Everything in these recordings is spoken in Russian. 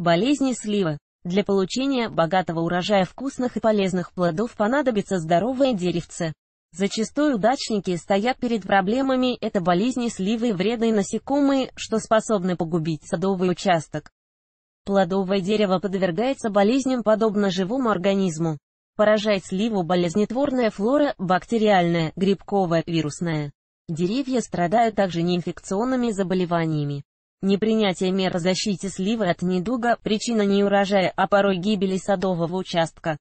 болезни слива. Для получения богатого урожая вкусных и полезных плодов понадобится здоровое деревце. Зачастую дачники стоят перед проблемами это болезни сливы и вредные насекомые, что способны погубить садовый участок. Плодовое дерево подвергается болезням подобно живому организму. Поражает сливу болезнетворная флора, бактериальная, грибковая, вирусная. Деревья страдают также неинфекционными заболеваниями. Непринятие мер защиты сливы от недуга – причина неурожая, а порой гибели садового участка.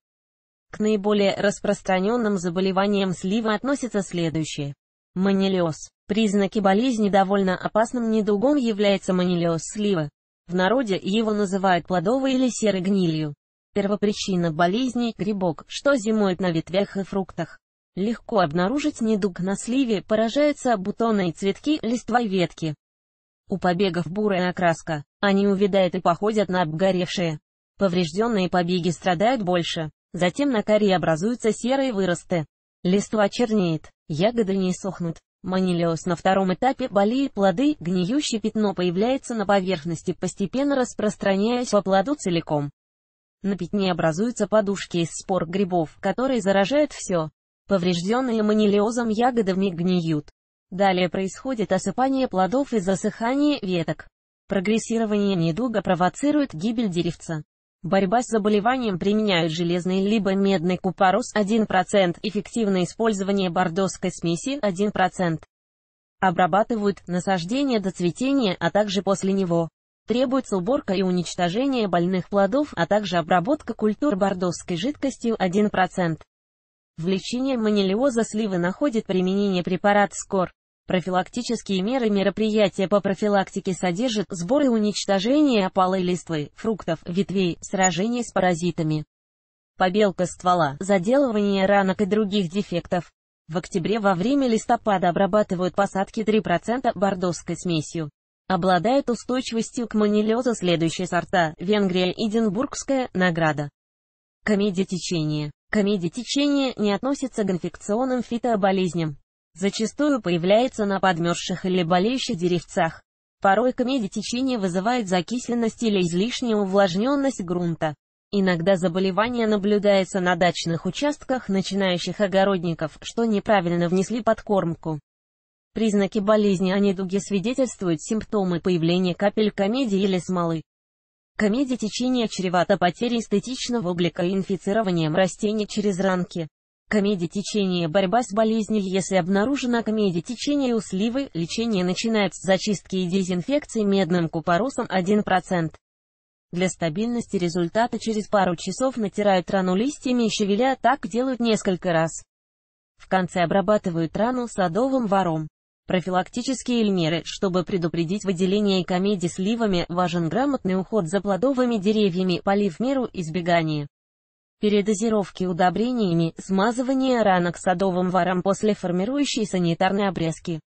К наиболее распространенным заболеваниям сливы относятся следующие. Манилиоз. Признаки болезни довольно опасным недугом является манилиоз сливы. В народе его называют плодовой или серой гнилью. Первопричина болезни – грибок, что зимует на ветвях и фруктах. Легко обнаружить недуг на сливе, поражаются бутоны и цветки, листва и ветки. У побегов бурая окраска, они увядают и походят на обгоревшие. Поврежденные побеги страдают больше, затем на коре образуются серые выросты. Листва чернеет, ягоды не сохнут. Манилиоз на втором этапе болеет плоды, гниющее пятно появляется на поверхности, постепенно распространяясь по плоду целиком. На пятне образуются подушки из спор грибов, которые заражают все. Поврежденные манилиозом ягоды вмиг гниют. Далее происходит осыпание плодов и засыхание веток. Прогрессирование недуга провоцирует гибель деревца. Борьба с заболеванием применяют железный либо медный купорос 1%, эффективное использование бордоской смеси 1%. Обрабатывают насаждение до цветения, а также после него. Требуется уборка и уничтожение больных плодов, а также обработка культур бордоской жидкостью 1%. В лечении манилиоза сливы находит применение препарат СКОР. Профилактические меры мероприятия по профилактике содержат сбор и уничтожение опалой листвы, фруктов, ветвей, сражение с паразитами, побелка ствола, заделывание ранок и других дефектов. В октябре во время листопада обрабатывают посадки 3% бордовской смесью. Обладают устойчивостью к манилезу следующие сорта – Венгрия и Эдинбургская награда. Комедия течения. Комедия течения не относится к инфекционным фитоболезням зачастую появляется на подмерзших или болеющих деревцах. Порой к течения вызывает закисленность или излишнюю увлажненность грунта. Иногда заболевание наблюдается на дачных участках начинающих огородников, что неправильно внесли подкормку. Признаки болезни о недуге свидетельствуют симптомы появления капель комедии или смолы. Комедия течения чревата потерей эстетичного облика и инфицированием растений через ранки. Комедия течения борьба с болезнью Если обнаружена комедия течения у сливы, лечение начинается с зачистки и дезинфекции медным купоросом 1%. Для стабильности результата через пару часов натирают рану листьями и шевеля, а так делают несколько раз. В конце обрабатывают рану садовым вором. Профилактические меры, чтобы предупредить выделение комедии сливами, важен грамотный уход за плодовыми деревьями, полив в меру избегания передозировки удобрениями, смазывание ранок садовым варом после формирующей санитарной обрезки.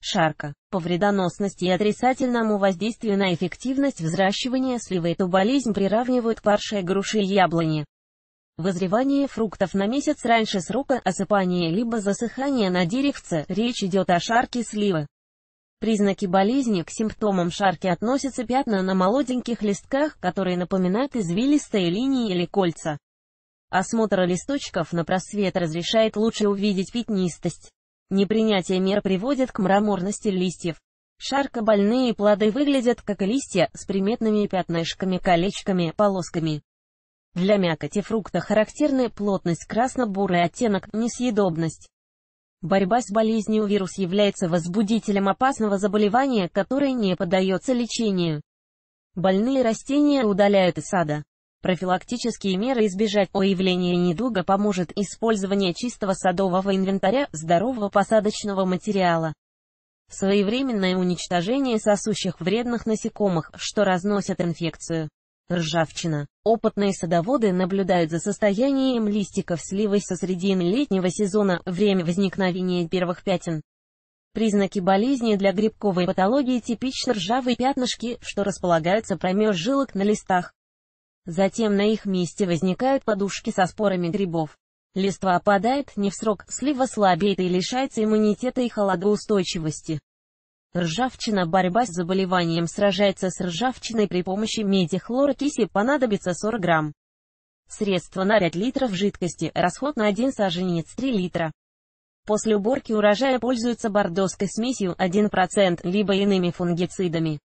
Шарка. По вредоносности и отрицательному воздействию на эффективность взращивания сливы эту болезнь приравнивают к паршей груши и яблони. Вызревание фруктов на месяц раньше срока осыпания либо засыхание на деревце, речь идет о шарке сливы. Признаки болезни к симптомам шарки относятся пятна на молоденьких листках, которые напоминают извилистые линии или кольца. Осмотр листочков на просвет разрешает лучше увидеть пятнистость. Непринятие мер приводит к мраморности листьев. Шаркобольные плоды выглядят как листья, с приметными пятнышками, колечками, полосками. Для мякоти фрукта характерны плотность красно-бурый оттенок, несъедобность. Борьба с болезнью вирус является возбудителем опасного заболевания, которое не поддается лечению. Больные растения удаляют из сада. Профилактические меры избежать появления недуга поможет использование чистого садового инвентаря, здорового посадочного материала. Своевременное уничтожение сосущих вредных насекомых, что разносят инфекцию. Ржавчина. Опытные садоводы наблюдают за состоянием листиков сливы со средины летнего сезона, время возникновения первых пятен. Признаки болезни для грибковой патологии типичны ржавые пятнышки, что располагаются промеж жилок на листах. Затем на их месте возникают подушки со спорами грибов. Листва опадает не в срок, слива слабеет и лишается иммунитета и холодоустойчивости. Ржавчина Борьба с заболеванием сражается с ржавчиной при помощи меди хлорокиси понадобится 40 грамм. Средство на 5 литров жидкости, расход на 1 саженец 3 литра. После уборки урожая пользуются бордоской смесью 1% либо иными фунгицидами.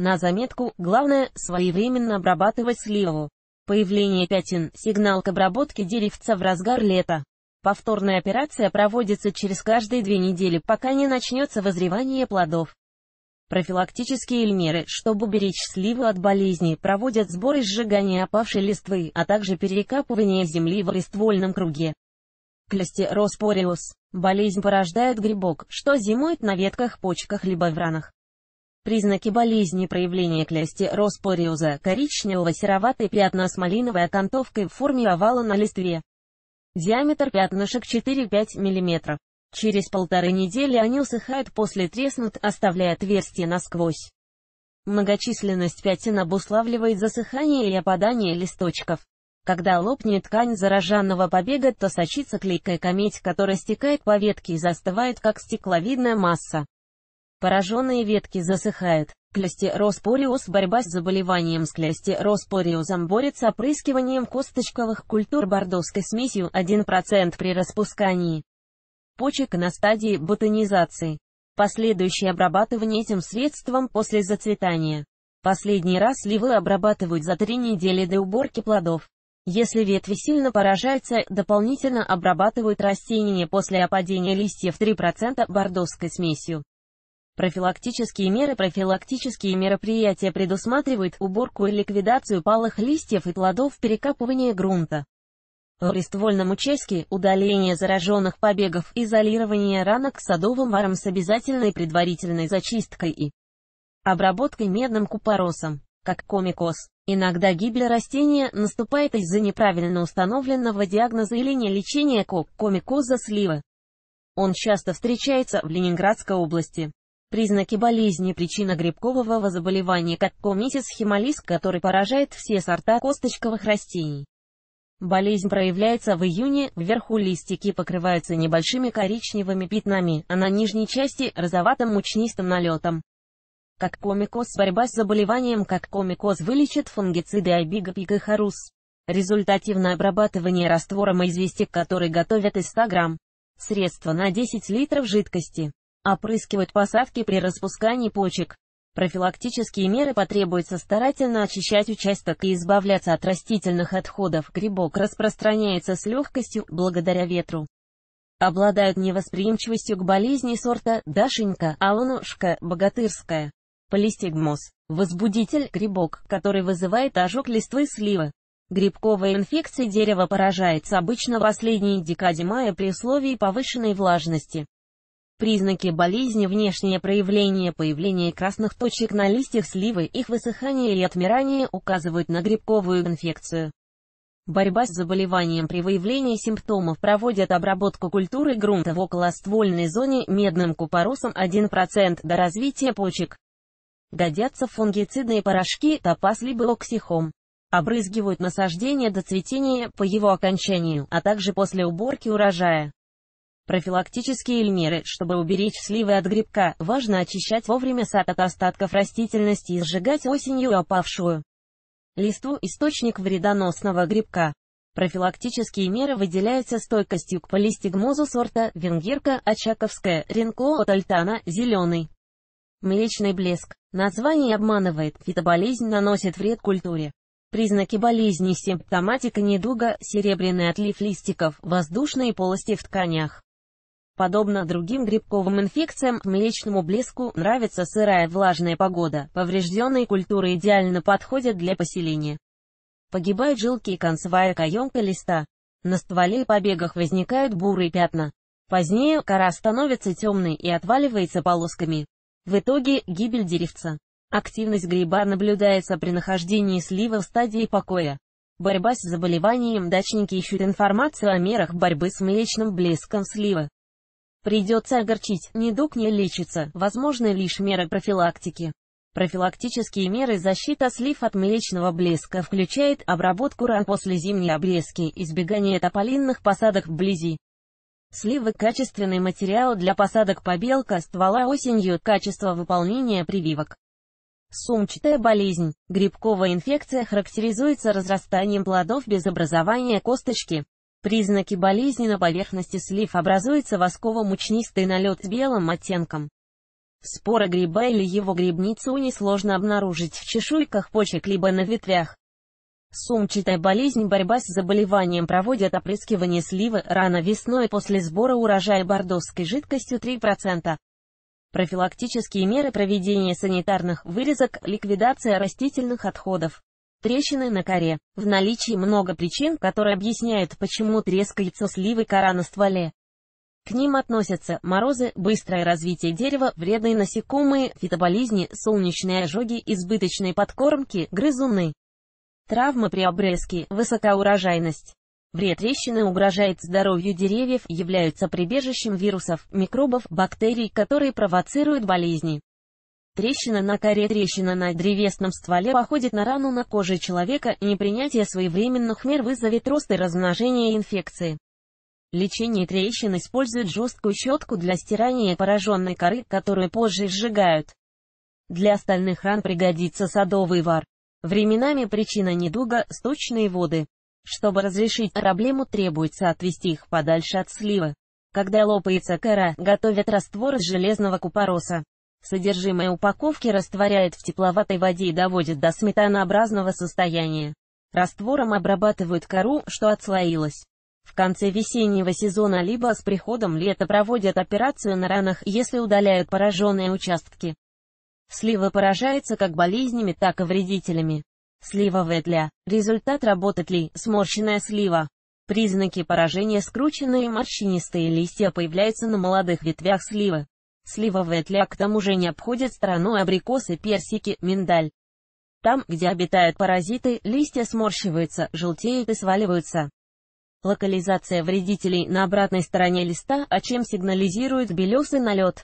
На заметку, главное, своевременно обрабатывать сливу. Появление пятен – сигнал к обработке деревца в разгар лета. Повторная операция проводится через каждые две недели, пока не начнется возревание плодов. Профилактические меры, чтобы беречь сливы от болезней, проводят сбор и сжигание опавшей листвы, а также перекапывание земли в раствольном круге. Клестероспориоз. Болезнь порождает грибок, что зимует на ветках, почках либо в ранах. Признаки болезни проявления клестироспориоза – коричнево-сероватые пятна с малиновой окантовкой в форме овала на листве. Диаметр пятнышек 4-5 мм. Через полторы недели они усыхают после треснут, оставляя отверстие насквозь. Многочисленность пятен обуславливает засыхание и опадание листочков. Когда лопнет ткань зараженного побега, то сочится клейкая кометь, которая стекает по ветке и застывает, как стекловидная масса. Пораженные ветки засыхают. Клестеропориоз Борьба с заболеванием с клестеропориозом борется опрыскиванием косточковых культур бордовской смесью 1% при распускании почек на стадии ботанизации. Последующее обрабатывание этим средством после зацветания. Последний раз ливы обрабатывают за три недели до уборки плодов. Если ветви сильно поражаются, дополнительно обрабатывают растения после опадения листьев 3% бордовской смесью. Профилактические меры Профилактические мероприятия предусматривают уборку и ликвидацию палых листьев и плодов, перекапывание грунта. В листвольном участке удаление зараженных побегов, изолирование ранок садовым варом с обязательной предварительной зачисткой и обработкой медным купоросом, как комикоз. Иногда гибель растения наступает из-за неправильно установленного диагноза или не лечения комикоза слива. Он часто встречается в Ленинградской области. Признаки болезни Причина грибкового заболевания каткомисис химолис, который поражает все сорта косточковых растений. Болезнь проявляется в июне, вверху листики покрываются небольшими коричневыми пятнами, а на нижней части – розоватым мучнистым налетом. Как комикоз борьба с заболеванием как комикоз вылечит фунгициды обигопик и харус. Результативное обрабатывание раствором известик, который готовят из 100 грамм. Средство на 10 литров жидкости опрыскивать посадки при распускании почек. Профилактические меры потребуется старательно очищать участок и избавляться от растительных отходов. Грибок распространяется с легкостью, благодаря ветру. Обладают невосприимчивостью к болезни сорта «Дашенька», «Аунушка», «Богатырская», «Полистигмоз». Возбудитель – грибок, который вызывает ожог листвы слива. Грибковая инфекция дерева поражается обычно в последней декаде мая при условии повышенной влажности. Признаки болезни – внешнее проявление появления красных точек на листьях сливы, их высыхание и отмирание указывают на грибковую инфекцию. Борьба с заболеванием при выявлении симптомов проводят обработку культуры грунта в околоствольной зоне медным купоросом 1% до развития почек. Годятся фунгицидные порошки топаз либо оксихом. Обрызгивают насаждение до цветения по его окончанию, а также после уборки урожая. Профилактические эльмеры. Чтобы уберечь сливы от грибка, важно очищать вовремя сад от остатков растительности и сжигать осенью опавшую листву источник вредоносного грибка. Профилактические меры выделяются стойкостью к полистигмозу сорта венгерка очаковская, ренко от альтана, зеленый. Млечный блеск. Название обманывает, фитоболезнь наносит вред культуре. Признаки болезни, симптоматика недуга, серебряный отлив листиков, воздушные полости в тканях. Подобно другим грибковым инфекциям, млечному блеску нравится сырая влажная погода, поврежденные культуры идеально подходят для поселения. Погибают жилки и концевая каемка листа. На стволе и побегах возникают бурые пятна. Позднее кора становится темной и отваливается полосками. В итоге гибель деревца. Активность гриба наблюдается при нахождении слива в стадии покоя. Борьба с заболеванием дачники ищут информацию о мерах борьбы с млечным блеском слива. Придется огорчить, недуг не лечится, возможны лишь меры профилактики. Профилактические меры защита слив от млечного блеска включает обработку ран после зимней обрезки, избегание тополинных посадок вблизи. Сливы – качественный материал для посадок побелка ствола осенью, качество выполнения прививок. Сумчатая болезнь. Грибковая инфекция характеризуется разрастанием плодов без образования косточки. Признаки болезни на поверхности слив образуется восково-мучнистый налет с белым оттенком. Спора гриба или его грибницу несложно обнаружить в чешуйках почек либо на ветвях. Сумчатая болезнь борьба с заболеванием проводят опрыскивание сливы рано весной после сбора урожая бордовской жидкостью 3%. Профилактические меры проведения санитарных вырезок, ликвидация растительных отходов. Трещины на коре. В наличии много причин, которые объясняют, почему трескается сливы кора на стволе. К ним относятся морозы, быстрое развитие дерева, вредные насекомые, фитоболезни, солнечные ожоги, избыточные подкормки, грызуны. Травмы при обрезке, высокоурожайность. Вред трещины угрожает здоровью деревьев, являются прибежищем вирусов, микробов, бактерий, которые провоцируют болезни. Трещина на коре Трещина на древесном стволе походит на рану на коже человека, и непринятие своевременных мер вызовет рост и размножение инфекции. Лечение трещин используют жесткую щетку для стирания пораженной коры, которую позже сжигают. Для остальных ран пригодится садовый вар. Временами причина недуга – сточные воды. Чтобы разрешить проблему, требуется отвести их подальше от слива. Когда лопается кора, готовят раствор из железного купороса. Содержимое упаковки растворяет в тепловатой воде и доводит до сметанообразного состояния. Раствором обрабатывают кору, что отслоилась. В конце весеннего сезона либо с приходом лета проводят операцию на ранах, если удаляют пораженные участки. Слива поражается как болезнями, так и вредителями. Сливовая тля. Результат работы тли – сморщенная слива. Признаки поражения – скрученные морщинистые листья появляются на молодых ветвях сливы. Сливовая тля а к тому же не обходит страну абрикосы, персики, миндаль. Там, где обитают паразиты, листья сморщиваются, желтеют и сваливаются. Локализация вредителей на обратной стороне листа, о а чем сигнализирует белесый налет.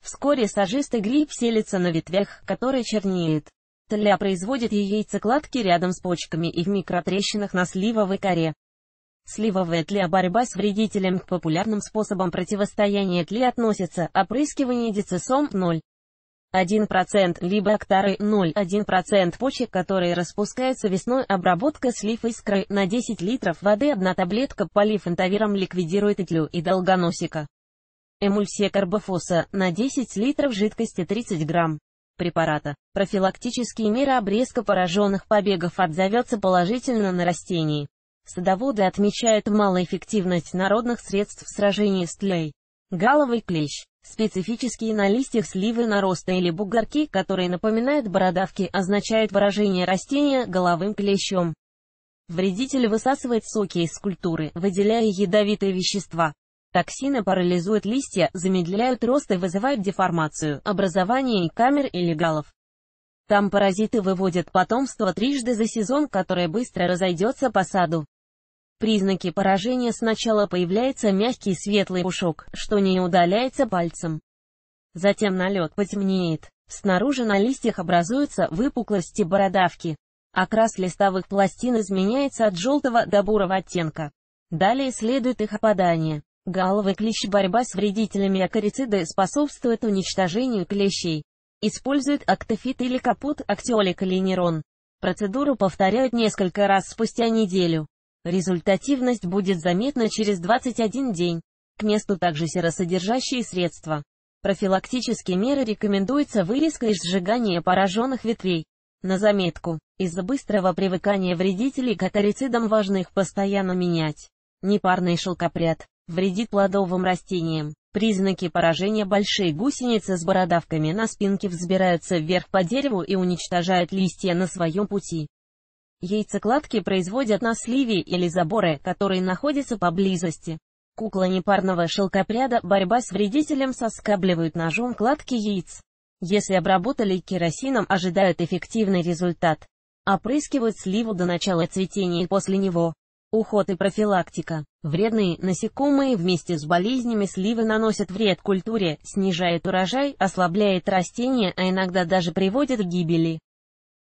Вскоре сажистый гриб селится на ветвях, которые чернеют. Тля производит и яйцекладки рядом с почками и в микротрещинах на сливовой коре. Сливовая тля Борьба с вредителем к популярным способам противостояния тли относятся опрыскивание дицесом 0,1% либо актары 0,1% почек, которые распускаются весной. Обработка слив искры на 10 литров воды одна таблетка полив интавиром ликвидирует итлю и долгоносика. Эмульсия карбофоса на 10 литров жидкости 30 грамм препарата. Профилактические меры обрезка пораженных побегов отзовется положительно на растении. Садоводы отмечают малоэффективность народных средств в сражении с тлей. Галовый клещ. Специфические на листьях сливы наросты или бугорки, которые напоминают бородавки, означают выражение растения головым клещом. Вредитель высасывает соки из культуры, выделяя ядовитые вещества. Токсины парализуют листья, замедляют рост и вызывают деформацию, образование камер или галов. Там паразиты выводят потомство трижды за сезон, которое быстро разойдется по саду признаки поражения сначала появляется мягкий светлый пушок, что не удаляется пальцем. Затем налет потемнеет. Снаружи на листьях образуются выпуклости бородавки. Окрас листовых пластин изменяется от желтого до бурого оттенка. Далее следует их опадание. Галовый клещ борьба с вредителями акарициды способствует уничтожению клещей. Используют актофит или капут, актиолик или нейрон. Процедуру повторяют несколько раз спустя неделю. Результативность будет заметна через 21 день. К месту также серосодержащие средства. Профилактические меры рекомендуется вырезка и сжигание пораженных ветвей. На заметку, из-за быстрого привыкания вредителей к аторицидам важно их постоянно менять. Непарный шелкопряд вредит плодовым растениям. Признаки поражения большие гусеницы с бородавками на спинке взбираются вверх по дереву и уничтожают листья на своем пути. Яйцекладки производят на сливе или заборы, которые находятся поблизости. Кукла непарного шелкопряда борьба с вредителем соскабливают ножом кладки яиц. Если обработали керосином, ожидают эффективный результат. Опрыскивают сливу до начала цветения и после него. Уход и профилактика. Вредные насекомые вместе с болезнями сливы наносят вред культуре, снижает урожай, ослабляет растения, а иногда даже приводит к гибели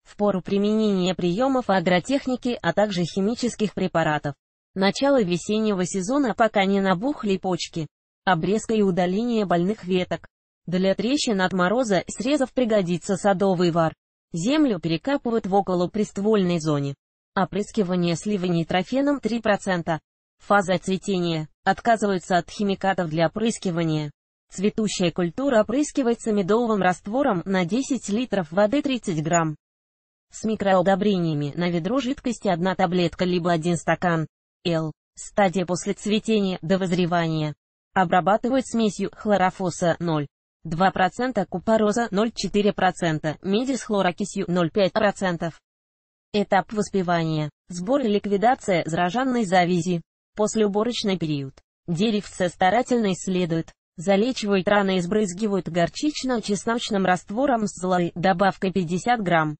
в пору применения приемов агротехники, а также химических препаратов. Начало весеннего сезона пока не набухли почки. Обрезка и удаление больных веток. Для трещин от мороза срезов пригодится садовый вар. Землю перекапывают в около приствольной зоне. Опрыскивание слива нейтрофеном 3%. Фаза цветения. Отказываются от химикатов для опрыскивания. Цветущая культура опрыскивается медовым раствором на 10 литров воды 30 грамм с микроудобрениями на ведро жидкости одна таблетка либо один стакан. Л. Стадия после цветения до вызревания. Обрабатывают смесью хлорофоса 0,2%, купороза 0,4%, меди с хлорокисью 0,5%. Этап воспевания. Сбор и ликвидация зараженной завязи. Послеуборочный период. Деревце старательно исследуют. Залечивают раны и сбрызгивают горчично-чесночным раствором с золой, добавкой 50 грамм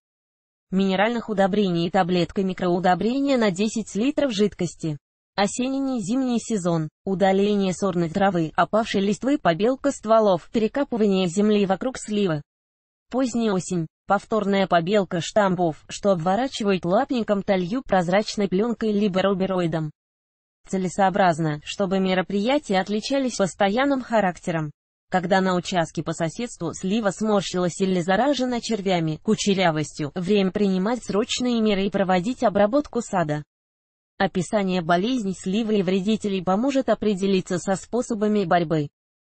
минеральных удобрений и таблетка микроудобрения на 10 литров жидкости. Осенний зимний сезон. Удаление сорной травы, опавшей листвы, побелка стволов, перекапывание земли вокруг слива. Поздняя осень. Повторная побелка штампов, что обворачивают лапником толью прозрачной пленкой либо рубероидом. Целесообразно, чтобы мероприятия отличались постоянным характером когда на участке по соседству слива сморщилась или заражена червями, кучерявостью, время принимать срочные меры и проводить обработку сада. Описание болезней сливы и вредителей поможет определиться со способами борьбы.